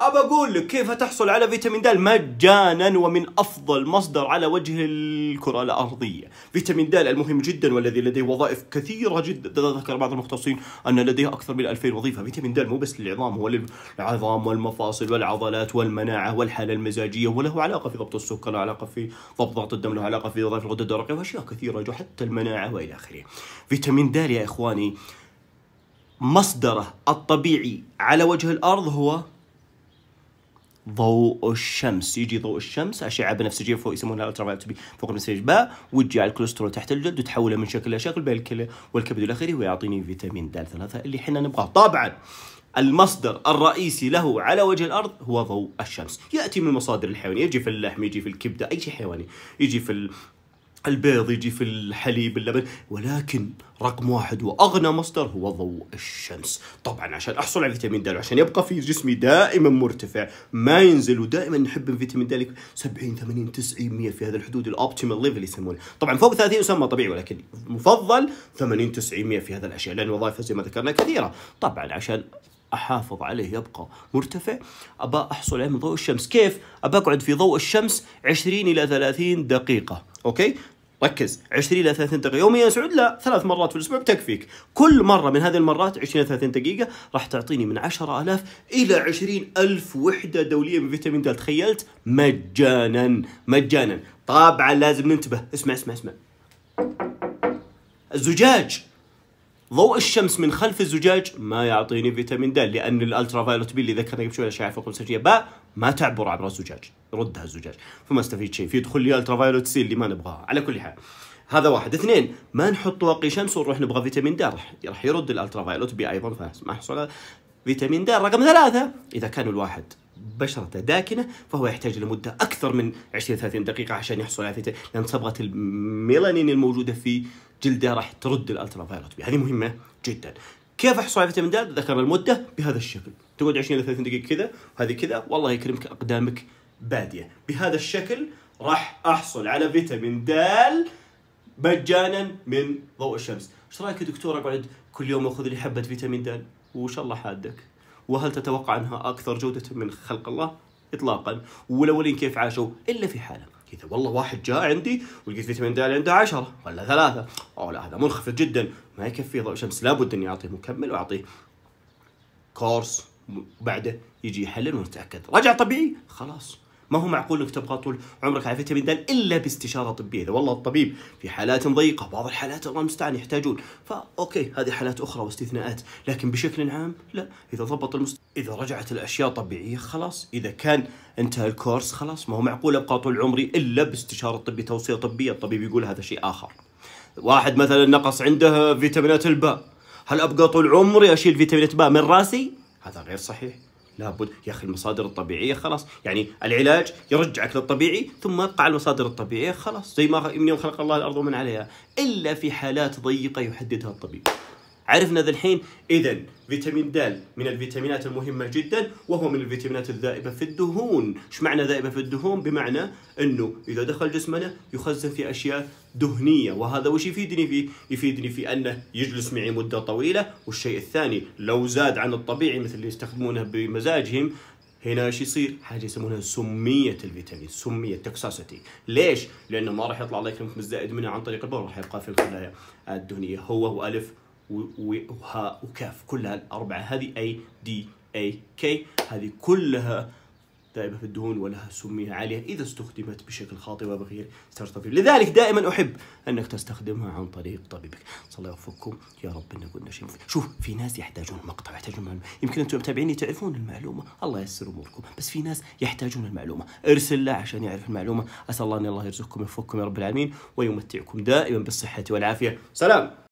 ابى اقول لك كيف تحصل على فيتامين د مجانا ومن افضل مصدر على وجه الكره الارضيه. فيتامين د المهم جدا والذي لديه وظائف كثيره جدا، ذكر بعض المختصين ان لديه اكثر من 2000 وظيفه، فيتامين د مو بس للعظام هو للعظام والمفاصل والعضلات والمناعه والحاله المزاجيه وله علاقه في ضبط السكر، له علاقه في ضبط ضغط الدم، له علاقه في وظائف الغده الدرقيه واشياء كثيره جو حتى المناعه والى اخره. فيتامين د يا اخواني مصدره الطبيعي على وجه الارض هو ضوء الشمس يجي ضوء الشمس اشعه بنفسجيه فوق يسمونها الترا فايلوت بي فوق النسيج باء وتجي على الكوليسترول تحت الجلد وتحوله من شكل الى شكل بين الكلى والكبد الى اخره ويعطيني فيتامين د ثلاثه اللي احنا نبغاه طبعا المصدر الرئيسي له على وجه الارض هو ضوء الشمس، ياتي من المصادر الحيوانيه، يجي في اللحم، يجي في الكبده، اي شيء حيواني، يجي في البيض يجي في الحليب اللبن ولكن رقم واحد واغنى مصدر هو ضوء الشمس طبعا عشان احصل على فيتامين د عشان يبقى في جسمي دائما مرتفع ما ينزل ودائما نحب فيتامين د 70 80 90 100 في هذا الحدود الاوبتيمال ليفل يسمونه طبعا فوق 30 يسمى طبيعي ولكن مفضل 80 90 100 في هذا الاشياء لان وظائفه زي ما ذكرنا كثيره طبعا عشان احافظ عليه يبقى مرتفع ابى احصل عليه من ضوء الشمس كيف ابى اقعد في ضوء الشمس 20 الى 30 دقيقه اوكي ركز 20 الى 30 دقيقه يوميا سعود لا ثلاث مرات في الاسبوع بتكفيك كل مره من هذه المرات 20 الى 30 دقيقه راح تعطيني من 10000 الى 20000 وحده دوليه من فيتامين د تخيلت مجانا مجانا طبعا لازم ننتبه اسمع اسمع اسمع الزجاج ضوء الشمس من خلف الزجاج ما يعطيني فيتامين د لان الالترا فايلوت بي اللي ذكرنا قبل شوي الاشعه فوق الشمسيه باء ما تعبر عبر الزجاج ردها الزجاج فما استفيد شيء في دخول لي الترا فايلوت سي اللي ما نبغاها على كل حال هذا واحد اثنين ما نحط واقي شمس ونروح نبغى فيتامين د راح يرد الالترا فايلوت بي ايضا فما حصل فيتامين د رقم ثلاثة إذا كان الواحد بشرته داكنة فهو يحتاج لمدة أكثر من 20 30 دقيقة عشان يحصل على فيتامين لأن صبغة الميلانين الموجودة في جلده راح ترد الالترا فايلوت بي هذه مهمه جدا كيف احصل على فيتامين د؟ ذكرنا المده بهذا الشكل تقعد 20 الى 30 دقيقه كذا وهذه كذا والله يكرمك اقدامك باديه بهذا الشكل راح احصل على فيتامين د مجانا من ضوء الشمس ايش رايك يا دكتور اقعد كل يوم اخذ لي حبه فيتامين د وان شاء الله حادك وهل تتوقع انها اكثر جوده من خلق الله اطلاقا والاولين كيف عاشوا الا في حاله كذا والله واحد جاء عندي ولقيت فيتامين د عنده 10 ولا ثلاثة أو لا هذا منخفض جدا ما يكفي ضوء شمس لابد اني اعطيه مكمل واعطيه كورس وبعده يجي يحلل ونتاكد رجع طبيعي خلاص ما هو معقول انك تبقى طول عمرك على فيتامين د الا باستشاره طبيه اذا والله الطبيب في حالات ضيقه بعض الحالات الله المستعان يحتاجون فاوكي هذه حالات اخرى واستثناءات لكن بشكل عام لا اذا ضبط المست... اذا رجعت الاشياء طبيعيه خلاص اذا كان انتهى الكورس خلاص ما هو معقول ابقى طول عمري الا باستشاره طبيه توصيه طبيه الطبيب يقول هذا شيء اخر واحد مثلا نقص عنده فيتامينات الباء هل ابقى طول عمري اشيل فيتامينات باء من راسي هذا غير صحيح لابد يا اخي المصادر الطبيعيه خلاص يعني العلاج يرجعك للطبيعي ثم يبقى على المصادر الطبيعيه خلاص زي ما من يوم خلق الله الارض ومن عليها الا في حالات ضيقه يحددها الطبيب عرفنا ذا الحين اذا فيتامين د من الفيتامينات المهمه جدا وهو من الفيتامينات الذائبه في الدهون ايش معنى ذائبه في الدهون بمعنى انه اذا دخل جسمنا يخزن في اشياء دهنيه وهذا وش يفيدني فيه يفيدني في انه يجلس معي مده طويله والشيء الثاني لو زاد عن الطبيعي مثل اللي يستخدمونه بمزاجهم هنا ايش يصير؟ حاجه يسمونها سميه الفيتامين، سميه تكساسيتي، ليش؟ لانه ما راح يطلع لك الزائد منها عن طريق البول راح يبقى في الخلايا الدهنيه هو والف وها وكاف كلها الأربعة هذه أي دي أي كي هذه كلها دائبة في الدهون ولها سمية عالية إذا استخدمت بشكل خاطئ وبغير ترتفع لذلك دائما أحب أنك تستخدمها عن طريق طبيبك صلى الله يوفقكم يا رب إن قلنا شيء مفيد شوف في ناس يحتاجون مقطع يحتاجون المعلومه يمكن أنتم متابعيني تعرفون المعلومة الله ييسر أموركم بس في ناس يحتاجون المعلومة ارسل له عشان يعرف المعلومة أسأل الله أن الله يرزقكم ويوفقكم يا رب العالمين ويمتعكم دائما بالصحة والعافية سلام